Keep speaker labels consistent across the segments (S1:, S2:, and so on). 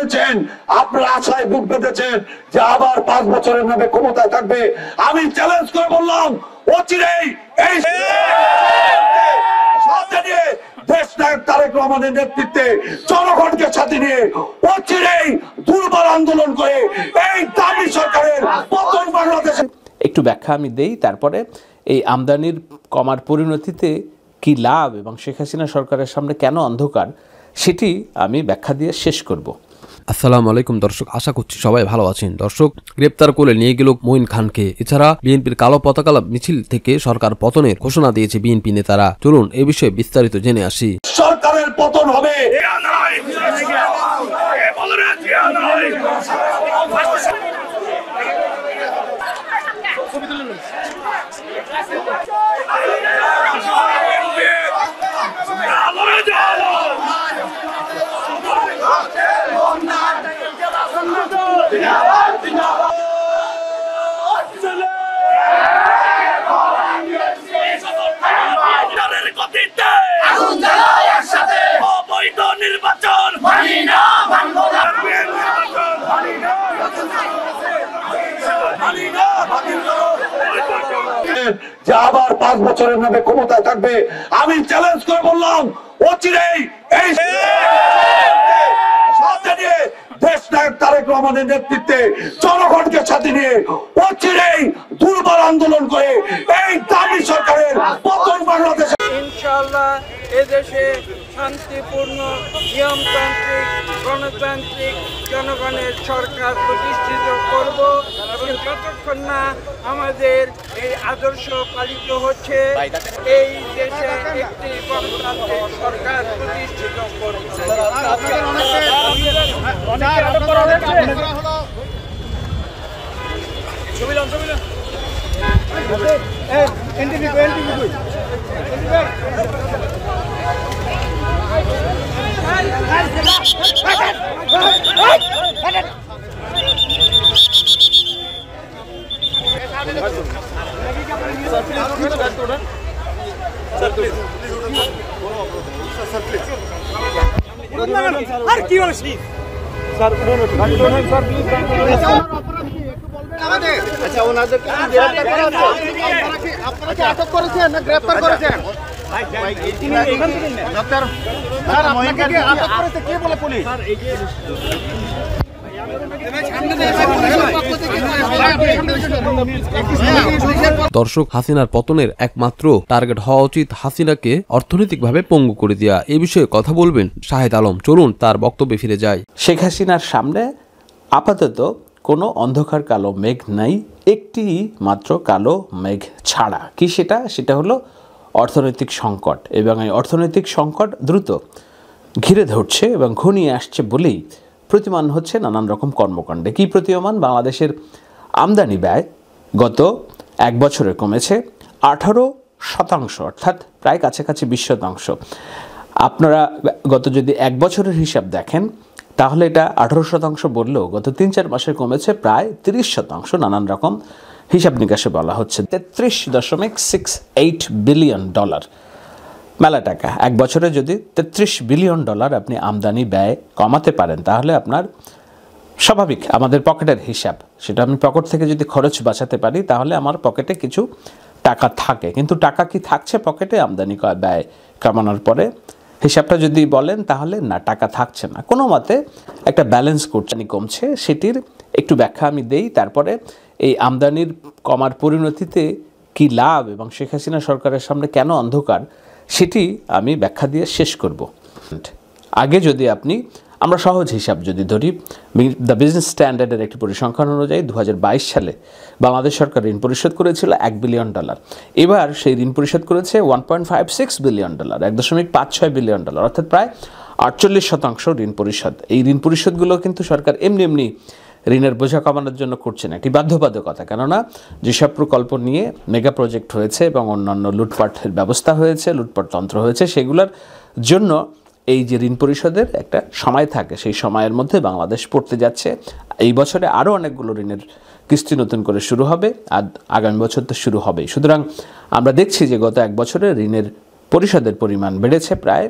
S1: বলছেন আপনারা আশায় বুক বেঁধেছেন যে আবার পাঁচ বছরের নামে ক্ষমতায় থাকবে আমি চ্যালেঞ্জ করে বললাম অচিরেই এই
S2: একটু ব্যাখ্যা আমি দেই তারপরে এই আমদানির কমার পরিণতিতে কি লাভ এবং শেখ হাসিনা সরকারের সামনে কেন অন্ধকার সেটি আমি ব্যাখ্যা দিয়ে শেষ করব
S1: আসসালামু আলাইকুম দর্শক আশা করছি সবাই ভালো আছেন দর্শক গ্রেপ্তার করে নিয়ে গেল মঈন খানকে এছাড়া বিএনপির কালো পতাকা মিছিল থেকে সরকার পতনের ঘোষণা দিয়েছে বিএনপি নেতারা চলুন এ বিষয়ে বিস্তারিত জেনে আসি সরকারের পতন হবে যে আবার পাঁচ বছরের মধ্যে ক্ষমতায় থাকবে আমি চ্যালেঞ্জ করে বললাম অচিরেই এই দেশ নায়ক তারেক রহমানের নেতৃত্বে জনগণকে ছাতি নিয়ে অচিরেই দুর্বল আন্দোলন করে এই দাবি সরকারের পতন বাংলাদেশে ইনশাল্লাহ এদেশে শান্তিপূর্ণ নিয়মতান্ত্রিক গণতান্ত্রিক জনগণের সরকার প্রতিষ্ঠিত করব এবং যতক্ষণ না আমাদের এই আদর্শ পালিত হচ্ছে এই দেশে একটি
S2: গণতান্ত্রিক সরকার প্রতিষ্ঠিত করব ছবি ছবি আর কি হলো স্যার উঠুন স্যার প্লিজ
S1: দর্শক হাসিনার পতনের একমাত্র টার্গেট হওয়া উচিত হাসিনাকে অর্থনৈতিকভাবে পঙ্গু করে দেওয়া এ বিষয়ে কথা বলবেন শাহেদ আলম চলুন তার বক্তব্যে ফিরে যায় শেখ হাসিনার
S2: সামনে আপাতত কোনো অন্ধকার কালো মেঘ নাই একটি মাত্র কালো মেঘ ছাড়া কি সেটা সেটা হলো অর্থনৈতিক সংকট এবং এই অর্থনৈতিক সংকট দ্রুত ঘিরে ধরছে এবং ঘনিয়ে আসছে বলেই প্রতিমান হচ্ছে নানান রকম কর্মকাণ্ডে কী প্রতীয়মান বাংলাদেশের আমদানি ব্যয় গত এক বছরে কমেছে আঠারো শতাংশ অর্থাৎ প্রায় কাছাকাছি বিশ শতাংশ আপনারা গত যদি এক বছরের হিসাব দেখেন তাহলে এটা আঠেরো শতাংশ বললেও গত তিন চার মাসে কমেছে প্রায় তিরিশ শতাংশ নানান রকম হিসাব নিকাশে বলা হচ্ছে তেত্রিশ দশমিক সিক্স এইট বিলিয়ন ডলার মেলা টাকা এক বছরে যদি তেত্রিশ বিলিয়ন ডলার আপনি আমদানি ব্যয় কমাতে পারেন তাহলে আপনার স্বাভাবিক আমাদের পকেটের হিসাব সেটা আমি পকেট থেকে যদি খরচ বাঁচাতে পারি তাহলে আমার পকেটে কিছু টাকা থাকে কিন্তু টাকা কি থাকছে পকেটে আমদানি ব্যয় কমানোর পরে হিসাবটা যদি বলেন তাহলে না টাকা থাকছে না কোনো মতে একটা ব্যালেন্স করছে কমছে সেটির একটু ব্যাখ্যা আমি দেই তারপরে এই আমদানির কমার পরিণতিতে কি লাভ এবং শেখ হাসিনা সরকারের সামনে কেন অন্ধকার সেটি আমি ব্যাখ্যা দিয়ে শেষ করব আগে যদি আপনি আমরা সহজ হিসাব যদি ধরি দ্য বিজনেস স্ট্যান্ডার্ডের একটি পরিসংখ্যান অনুযায়ী দু সালে বাংলাদেশ সরকার ঋণ পরিশোধ করেছিল এক বিলিয়ন ডলার এবার সেই ঋণ পরিশোধ করেছে one point five six billion dollar এক দশমিক পাঁচ ছয় বিলিয়ন ডলার অর্থাৎ প্রায় আটচল্লিশ শতাংশ ঋণ পরিশোধ এই ঋণ পরিশোধগুলো কিন্তু সরকার এমনি এমনি ঋণের বোঝা কমানোর জন্য করছে না একটি বাধ্যবাধকতা কেননা যেসব প্রকল্প নিয়ে মেগা প্রজেক্ট হয়েছে এবং অন্যান্য লুটপাটের ব্যবস্থা হয়েছে লুটপাট তন্ত্র হয়েছে সেগুলোর জন্য এই যে ঋণ পরিশোধের একটা সময় থাকে সেই সময়ের মধ্যে বাংলাদেশ পড়তে যাচ্ছে এই বছরে আরও অনেকগুলো ঋণের কিস্তি নতুন করে শুরু হবে আর আগামী বছর তো শুরু হবে সুতরাং আমরা দেখছি যে গত এক বছরে ঋণের পরিশোধের পরিমাণ বেড়েছে প্রায়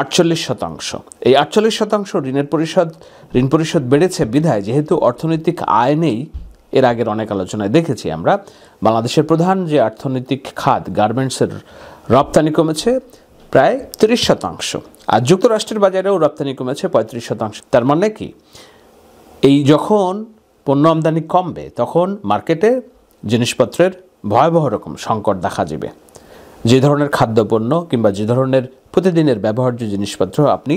S2: আটচল্লিশ শতাংশ এই আটচল্লিশ শতাংশ ঋণের পরিশোধ ঋণ পরিশোধ বেড়েছে বিধায় যেহেতু অর্থনৈতিক আয় নেই এর আগের অনেক আলোচনায় দেখেছি আমরা বাংলাদেশের প্রধান যে অর্থনৈতিক খাত গার্মেন্টসের রপ্তানি কমেছে প্রায় ত্রিশ শতাংশ আর যুক্তরাষ্ট্রের বাজারেও রপ্তানি কমেছে পঁয়ত্রিশ শতাংশ তার মানে কি এই যখন পণ্য আমদানি কমবে তখন মার্কেটে জিনিসপত্রের ভয়াবহ রকম সংকট দেখা যাবে যে ধরনের খাদ্যপণ্য কিংবা যে ধরনের প্রতিদিনের ব্যবহার্য জিনিসপত্র আপনি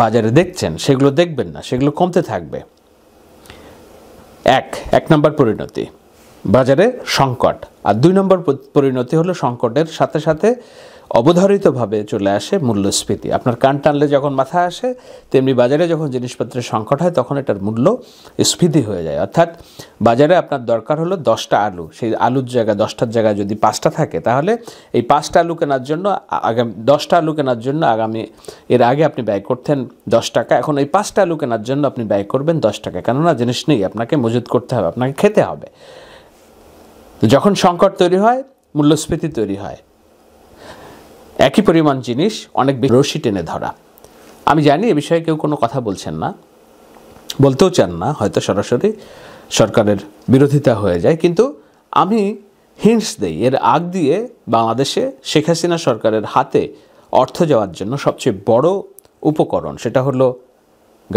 S2: বাজারে দেখছেন সেগুলো দেখবেন না সেগুলো কমতে থাকবে এক এক নম্বর পরিণতি বাজারে সংকট আর দুই নম্বর পরিণতি হলো সংকটের সাথে সাথে অবধারিতভাবে চলে আসে মূল্যস্ফীতি আপনার কান টানলে যখন মাথা আসে তেমনি বাজারে যখন জিনিসপত্রের সংকট হয় তখন এটার মূল্য স্ফীতি হয়ে যায় অর্থাৎ বাজারে আপনার দরকার হলো দশটা আলু সেই আলুর জায়গায় দশটার জায়গায় যদি পাঁচটা থাকে তাহলে এই পাঁচটা আলু কেনার জন্য আগামী দশটা আলু কেনার জন্য আগামী এর আগে আপনি ব্যয় করতেন দশ টাকা এখন এই পাঁচটা আলু কেনার জন্য আপনি ব্যয় করবেন দশ টাকা কেননা জিনিস নেই আপনাকে মজুত করতে হবে আপনাকে খেতে হবে যখন সংকট তৈরি হয় মূল্যস্ফীতি তৈরি হয় একই পরিমাণ জিনিস অনেক রশি টেনে ধরা আমি জানি এ বিষয়ে কেউ কোনো কথা বলছেন না বলতেও চান না হয়তো সরাসরি সরকারের বিরোধিতা হয়ে যায় কিন্তু আমি হিন্টস দেই এর আগ দিয়ে বাংলাদেশে শেখ হাসিনা সরকারের হাতে অর্থ যাওয়ার জন্য সবচেয়ে বড় উপকরণ সেটা হলো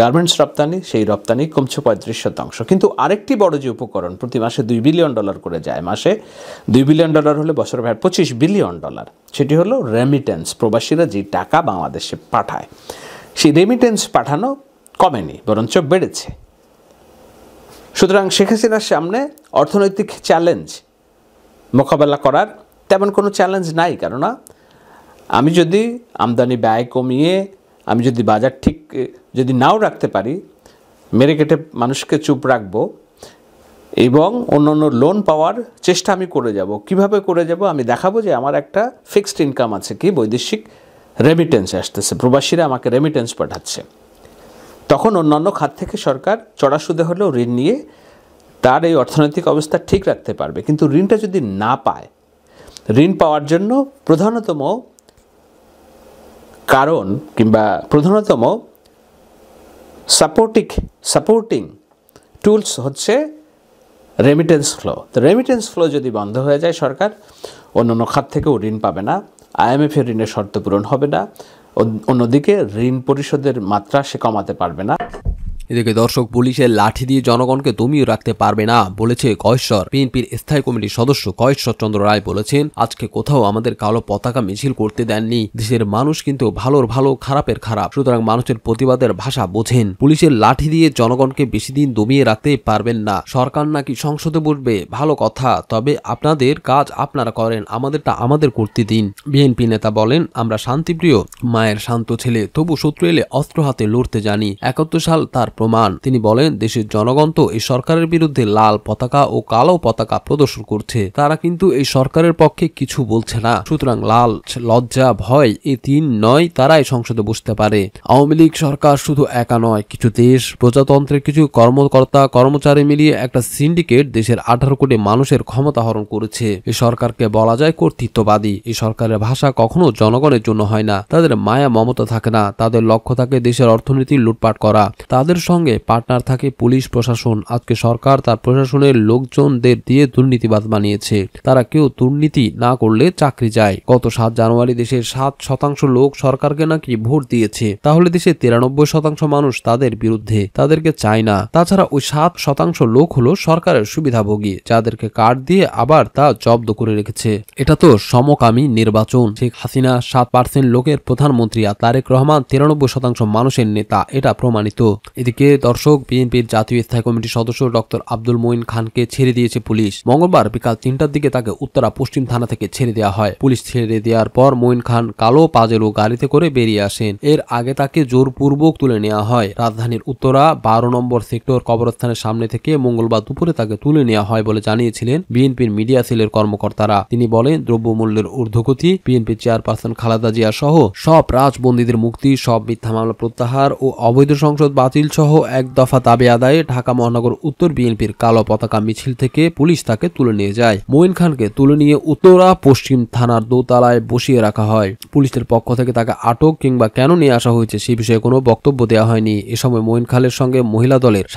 S2: গার্মেন্টস রপ্তানি সেই রপ্তানি কমছে পঁয়ত্রিশ শতাংশ কিন্তু আরেকটি বড় যে উপকরণ প্রতি মাসে দুই বিলিয়ন ডলার করে যায় মাসে দুই বিলিয়ন ডলার হলে বছর ভাই পঁচিশ বিলিয়ন ডলার সেটি হলো রেমিটেন্স প্রবাসীরা যে টাকা বাংলাদেশে পাঠায় সেই রেমিটেন্স পাঠানো কমেনি বরঞ্চ বেড়েছে সুতরাং শেখ হাসিনার সামনে অর্থনৈতিক চ্যালেঞ্জ মোকাবেলা করার তেমন কোনো চ্যালেঞ্জ নাই কেননা আমি যদি আমদানি ব্যয় কমিয়ে আমি যদি বাজার ঠিক যদি নাও রাখতে পারি মেরে কেটে মানুষকে চুপ রাখবো এবং অন্য অন্য লোন পাওয়ার চেষ্টা আমি করে যাব কিভাবে করে যাব আমি দেখাবো যে আমার একটা ফিক্সড ইনকাম আছে কি বৈদেশিক রেমিটেন্স আসতেছে প্রবাসীরা আমাকে রেমিটেন্স পাঠাচ্ছে তখন অন্যান্য খাত থেকে সরকার চড়া সুদে হলেও ঋণ নিয়ে তার এই অর্থনৈতিক অবস্থা ঠিক রাখতে পারবে কিন্তু ঋণটা যদি না পায় ঋণ পাওয়ার জন্য প্রধানতম কারণ কিংবা প্রধানতম সাপোর্টিক সাপোর্টিং টুলস হচ্ছে রেমিটেন্স ফ্লো তো রেমিটেন্স ফ্লো যদি বন্ধ হয়ে যায় সরকার অন্য অন্য খাত থেকেও ঋণ পাবে না আইএমএফের ঋণের শর্ত পূরণ হবে না অন্যদিকে ঋণ পরিশোধের মাত্রা সে কমাতে পারবে না
S1: এদিকে দর্শক পুলিশের লাঠি দিয়ে জনগণকে দমিয়ে রাখতে পারবে না বলেছে কয়েশ্বর বিএনপির স্থায়ী কমিটির সদস্য কয়েশ্বর চন্দ্র রায় বলেছেন আজকে কোথাও আমাদের কালো পতাকা মিছিল করতে দেননি দেশের মানুষ কিন্তু ভালোর ভালো খারাপের খারাপ সুতরাং মানুষের প্রতিবাদের ভাষা বোঝেন পুলিশের লাঠি দিয়ে জনগণকে বেশি দিন দমিয়ে রাখতে পারবেন না সরকার নাকি সংসদে বসবে ভালো কথা তবে আপনাদের কাজ আপনারা করেন আমাদেরটা আমাদের করতে দিন বিএনপি নেতা বলেন আমরা শান্তিপ্রিয় মায়ের শান্ত ছেলে তবু শত্রু এলে অস্ত্র হাতে লড়তে জানি একাত্তর সাল তার প্রমাণ তিনি বলেন দেশের জনগণ তো এই সরকারের বিরুদ্ধে লাল পতাকা ও কালো পতাকা প্রদর্শন করছে তারা কিন্তু এই সরকারের পক্ষে কিছু বলছে না সুতরাং লাল লজ্জা ভয় এই তিন নয় তারাই সংসদে বসতে পারে আওয়ামী লীগ সরকার শুধু একা নয় কিছু দেশ প্রজাতন্ত্রের কিছু কর্মকর্তা কর্মচারী মিলিয়ে একটা সিন্ডিকেট দেশের আঠারো কোটি মানুষের ক্ষমতা হরণ করেছে এই সরকারকে বলা যায় কর্তৃত্ববাদী এই সরকারের ভাষা কখনো জনগণের জন্য হয় না তাদের মায়া মমতা থাকে না তাদের লক্ষ্য থাকে দেশের অর্থনীতি লুটপাট করা তাদের সঙ্গে পার্টনার থাকে পুলিশ প্রশাসন আজকে সরকার তার প্রশাসনের লোকজনদের দিয়ে দুর্নীতিবাদ বানিয়েছে তারা কেউ দুর্নীতি না করলে চাকরি যায় গত সাত জানুয়ারি দেশের সাত শতাংশ লোক সরকারকে নাকি ভোট দিয়েছে তাহলে দেশের তিরানব্বই শতাংশ মানুষ তাদের বিরুদ্ধে তাদেরকে চায় না তাছাড়া ওই সাত শতাংশ লোক হলো সরকারের সুবিধাভোগী যাদেরকে কার্ড দিয়ে আবার তা জব্দ করে রেখেছে এটা তো সমকামী নির্বাচন শেখ হাসিনা সাত পার্সেন্ট লোকের প্রধানমন্ত্রী আর তারেক রহমান তিরানব্বই শতাংশ মানুষের নেতা এটা প্রমাণিত এদিকে এদিকে দর্শক বিএনপির জাতীয় স্থায়ী কমিটির সদস্য ডক্টর আব্দুল মঈন খানকে ছেড়ে দিয়েছে পুলিশ মঙ্গলবার বিকাল তিনটার দিকে তাকে উত্তরা পশ্চিম থানা থেকে ছেড়ে দেওয়া হয় পুলিশ ছেড়ে দেওয়ার পর মঈন খান কালো পাজেলো গাড়িতে করে বেরিয়ে আসেন এর আগে তাকে জোরপূর্বক তুলে নেওয়া হয় রাজধানীর উত্তরা বারো নম্বর সেক্টর কবরস্থানের সামনে থেকে মঙ্গলবার দুপুরে তাকে তুলে নেওয়া হয় বলে জানিয়েছিলেন বিএনপির মিডিয়া সেলের কর্মকর্তারা তিনি বলেন দ্রব্যমূল্যের ঊর্ধ্বগতি বিএনপি চেয়ারপারসন খালেদা জিয়া সহ সব রাজবন্দীদের মুক্তি সব মিথ্যা মামলা প্রত্যাহার ও অবৈধ সংসদ বাতিল সহ সহ এক দফা দাবি আদায়ে ঢাকা মহানগর উত্তর বিএনপির কালো পতাকা মিছিল থেকে পুলিশ তাকে তুলে নিয়ে যায় মোইন খানকে তুলে নিয়ে উত্তরা পশ্চিম থানার দোতলায় বসিয়ে রাখা হয় পুলিশের পক্ষ থেকে তাকে আটক কিংবা কেন নিয়ে আসা হয়েছে সে বিষয়ে কোনো বক্তব্য দেওয়া হয়নি এ সময় মোইন খালের সঙ্গে মহিলা দলের